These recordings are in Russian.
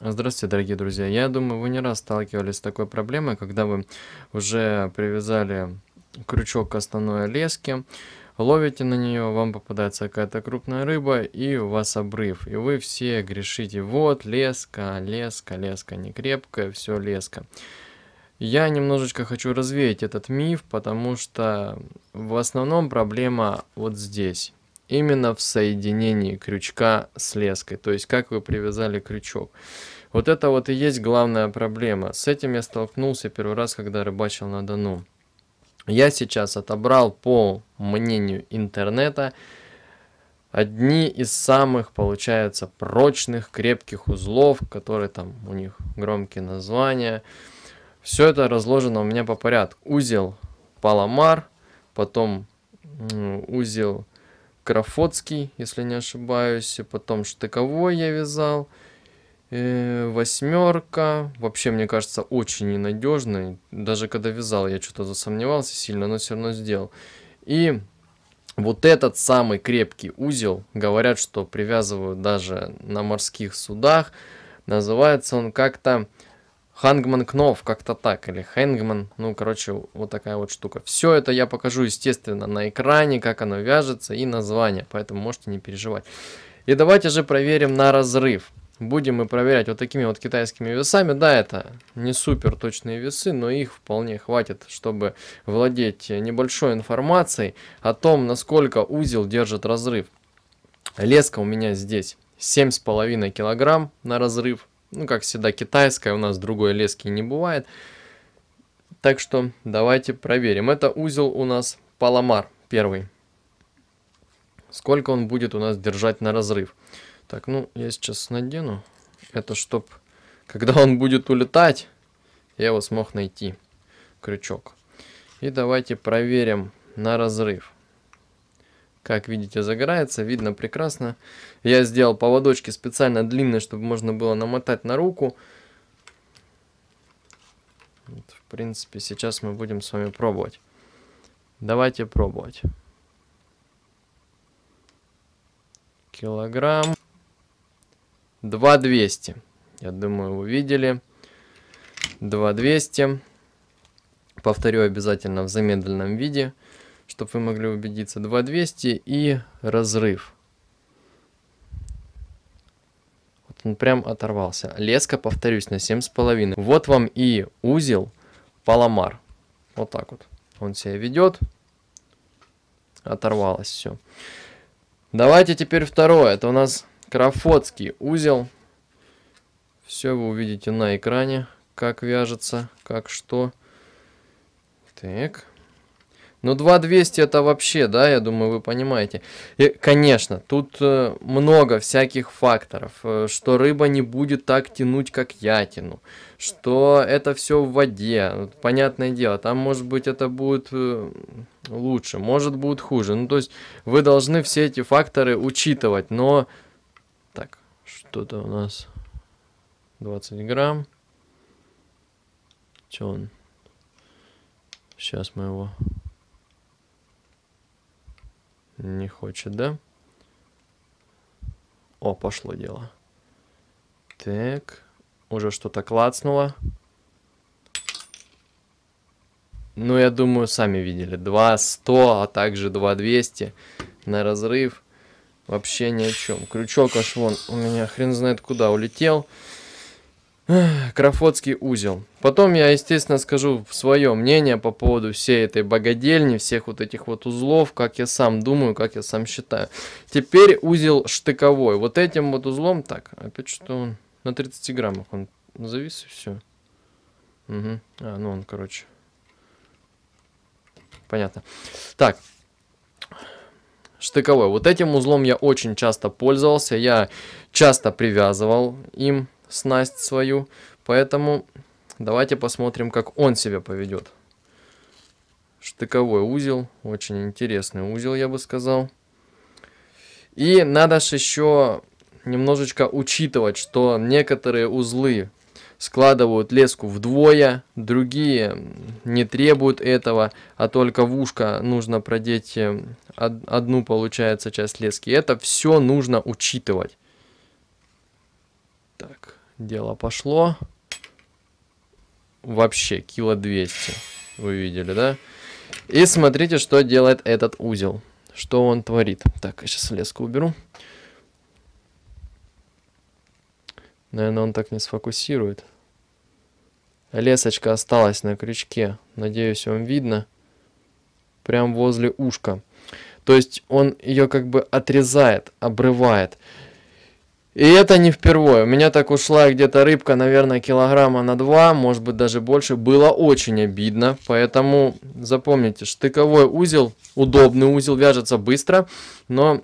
Здравствуйте, дорогие друзья. Я думаю, вы не раз сталкивались с такой проблемой, когда вы уже привязали крючок к основной леске, ловите на нее, вам попадается какая-то крупная рыба и у вас обрыв. И вы все грешите, вот леска, леска, леска не крепкая, все леска. Я немножечко хочу развеять этот миф, потому что в основном проблема вот здесь именно в соединении крючка с леской, то есть как вы привязали крючок. Вот это вот и есть главная проблема. С этим я столкнулся первый раз, когда рыбачил на Дону. Я сейчас отобрал, по мнению интернета, одни из самых, получается, прочных, крепких узлов, которые там у них громкие названия. Все это разложено у меня по порядку. Узел Паламар, потом узел Крафотский, если не ошибаюсь. И потом штыковой я вязал. Э, восьмерка. Вообще, мне кажется, очень ненадежный. Даже когда вязал, я что-то засомневался сильно, но все равно сделал. И вот этот самый крепкий узел, говорят, что привязывают даже на морских судах. Называется он как-то Хангман Кнов, как-то так, или Хэнгман, ну, короче, вот такая вот штука. Все это я покажу, естественно, на экране, как оно вяжется и название, поэтому можете не переживать. И давайте же проверим на разрыв. Будем мы проверять вот такими вот китайскими весами. Да, это не супер точные весы, но их вполне хватит, чтобы владеть небольшой информацией о том, насколько узел держит разрыв. Леска у меня здесь 7,5 килограмм на разрыв. Ну, как всегда, китайская, у нас другой лески не бывает. Так что давайте проверим. Это узел у нас Паламар первый. Сколько он будет у нас держать на разрыв? Так, ну, я сейчас надену. Это чтоб, когда он будет улетать, я его смог найти. Крючок. И давайте проверим на разрыв. Как видите, загорается, видно прекрасно. Я сделал поводочки специально длинные, чтобы можно было намотать на руку. Вот, в принципе, сейчас мы будем с вами пробовать. Давайте пробовать. Килограмм. 2200. Я думаю, вы видели. 2200. Повторю обязательно в замедленном виде чтобы вы могли убедиться. 2200 и разрыв. Вот он прям оторвался. Леска, повторюсь, на 7,5. Вот вам и узел Паломар. Вот так вот. Он себя ведет. Оторвалось все. Давайте теперь второе. Это у нас Крафотский узел. Все вы увидите на экране, как вяжется, как что. Так. Ну, 2200 это вообще, да, я думаю, вы понимаете. И, конечно, тут э, много всяких факторов, э, что рыба не будет так тянуть, как я тяну, что это все в воде, понятное дело, там, может быть, это будет э, лучше, может, будет хуже. Ну, то есть, вы должны все эти факторы учитывать, но... Так, что-то у нас 20 грамм. Че он? Сейчас мы его не хочет, да? О, пошло дело. Так, уже что-то клацнуло. Ну, я думаю, сами видели. 2100, а также 2200 на разрыв. Вообще ни о чем. Крючок аж вон у меня хрен знает куда улетел. Крафотский узел. Потом я, естественно, скажу свое мнение по поводу всей этой богадельни, всех вот этих вот узлов, как я сам думаю, как я сам считаю. Теперь узел штыковой. Вот этим вот узлом, так, опять что он на 30 граммах, он завис и все. Угу. А, ну он, короче. Понятно. Так, штыковой. Вот этим узлом я очень часто пользовался, я часто привязывал им снасть свою. Поэтому давайте посмотрим, как он себя поведет. Штыковой узел. Очень интересный узел, я бы сказал. И надо же еще немножечко учитывать, что некоторые узлы складывают леску вдвое, другие не требуют этого, а только в ушко нужно продеть э, одну, получается, часть лески. Это все нужно учитывать дело пошло. Вообще, кило 200. Вы видели, да? И смотрите, что делает этот узел. Что он творит. Так, я сейчас леску уберу. Наверное, он так не сфокусирует. Лесочка осталась на крючке. Надеюсь, вам видно. Прям возле ушка. То есть он ее как бы отрезает, обрывает. И это не впервые. У меня так ушла где-то рыбка, наверное, килограмма на два, может быть даже больше. Было очень обидно, поэтому запомните, штыковой узел, удобный узел, вяжется быстро, но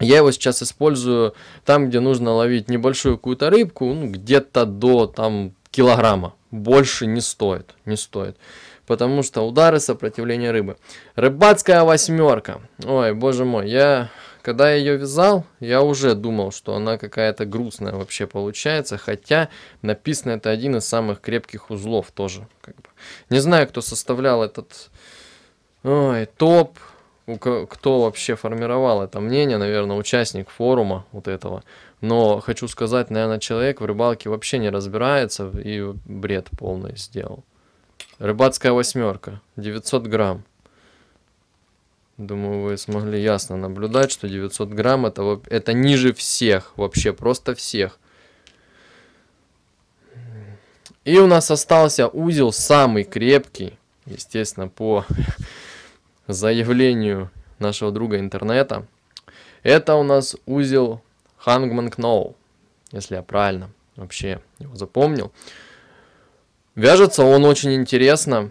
я его сейчас использую там, где нужно ловить небольшую какую-то рыбку, ну, где-то до там килограмма. Больше не стоит, не стоит потому что удары сопротивления рыбы. Рыбацкая восьмерка. Ой, боже мой, я когда я ее вязал, я уже думал, что она какая-то грустная вообще получается, хотя написано это один из самых крепких узлов тоже. Как бы. Не знаю, кто составлял этот ой, топ, кто вообще формировал это мнение, наверное, участник форума вот этого. Но хочу сказать, наверное, человек в рыбалке вообще не разбирается и бред полный сделал. Рыбацкая восьмерка, 900 грамм. Думаю, вы смогли ясно наблюдать, что 900 грамм это, это ниже всех, вообще просто всех. И у нас остался узел самый крепкий, естественно, по заявлению нашего друга интернета. Это у нас узел Hangman Knoll, если я правильно вообще его запомнил. Вяжется он очень интересно,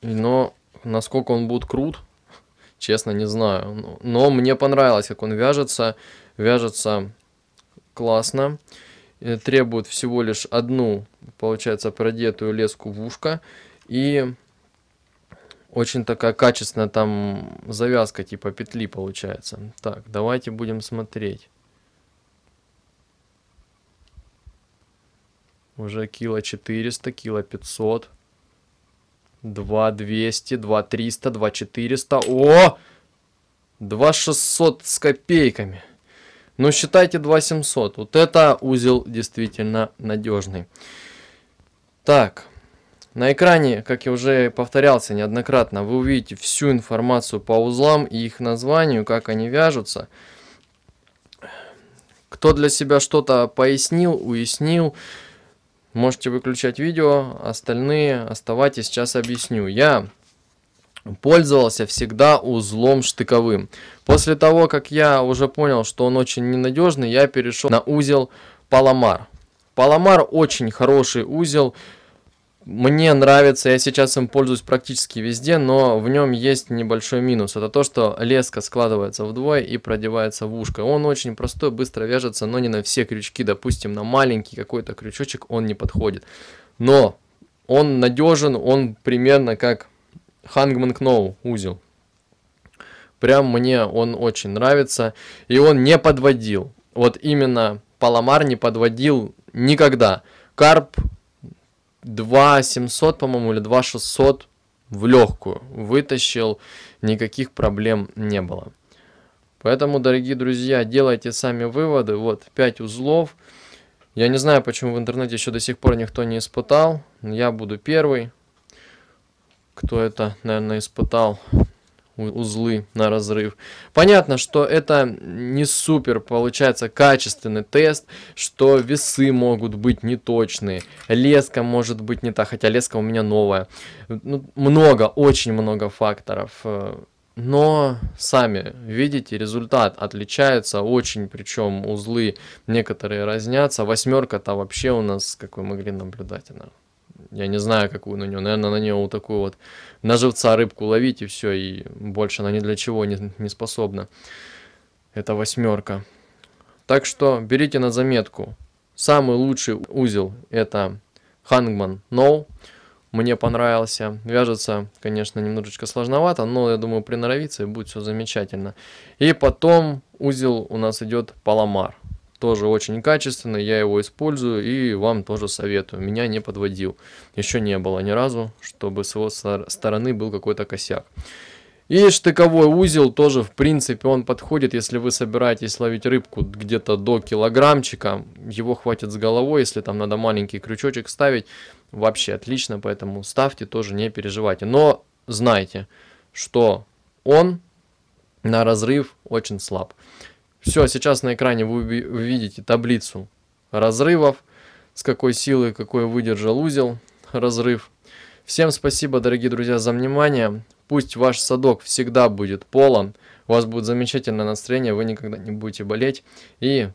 но Насколько он будет крут, честно, не знаю. Но мне понравилось, как он вяжется. Вяжется классно. Э, требует всего лишь одну, получается, продетую леску в ушко. И очень такая качественная там завязка, типа петли получается. Так, давайте будем смотреть. Уже кило 400, кило 500. 2200, 2300, 2400. О! 2600 с копейками. Ну, считайте 2700. Вот это узел действительно надежный. Так, на экране, как я уже повторялся неоднократно, вы увидите всю информацию по узлам и их названию, как они вяжутся. Кто для себя что-то пояснил, уяснил, Можете выключать видео, остальные оставайтесь, сейчас объясню. Я пользовался всегда узлом штыковым. После того, как я уже понял, что он очень ненадежный, я перешел на узел Паламар. Паламар очень хороший узел, мне нравится, я сейчас им пользуюсь практически везде, но в нем есть небольшой минус. Это то, что леска складывается вдвое и продевается в ушко. Он очень простой, быстро вяжется, но не на все крючки. Допустим, на маленький какой-то крючочек он не подходит. Но он надежен, он примерно как Hangman кноу узел. Прям мне он очень нравится. И он не подводил. Вот именно Паламар не подводил никогда. Карп 2700, по-моему, или 2600 в легкую вытащил, никаких проблем не было. Поэтому, дорогие друзья, делайте сами выводы. Вот 5 узлов. Я не знаю, почему в интернете еще до сих пор никто не испытал. Я буду первый, кто это, наверное, испытал узлы на разрыв. Понятно, что это не супер, получается, качественный тест, что весы могут быть неточные, леска может быть не та, хотя леска у меня новая. Ну, много, очень много факторов. Э, но сами видите, результат отличается очень, причем узлы некоторые разнятся. Восьмерка-то вообще у нас, как вы могли наблюдать, она я не знаю, какую на нее, наверное, на нее вот такую вот на живца рыбку ловить и все, и больше она ни для чего не, не способна. Это восьмерка. Так что берите на заметку. Самый лучший узел это Hangman No. Мне понравился. Вяжется, конечно, немножечко сложновато, но я думаю, приноровиться и будет все замечательно. И потом узел у нас идет Паломар тоже очень качественный, я его использую и вам тоже советую. Меня не подводил. Еще не было ни разу, чтобы с его стороны был какой-то косяк. И штыковой узел тоже, в принципе, он подходит, если вы собираетесь ловить рыбку где-то до килограммчика, его хватит с головой, если там надо маленький крючочек ставить, вообще отлично, поэтому ставьте, тоже не переживайте. Но знайте, что он на разрыв очень слаб. Все, сейчас на экране вы увидите таблицу разрывов, с какой силы, какой выдержал узел разрыв. Всем спасибо, дорогие друзья, за внимание. Пусть ваш садок всегда будет полон, у вас будет замечательное настроение, вы никогда не будете болеть. И,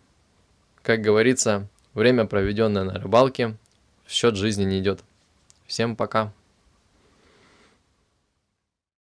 как говорится, время, проведенное на рыбалке, в счет жизни не идет. Всем пока!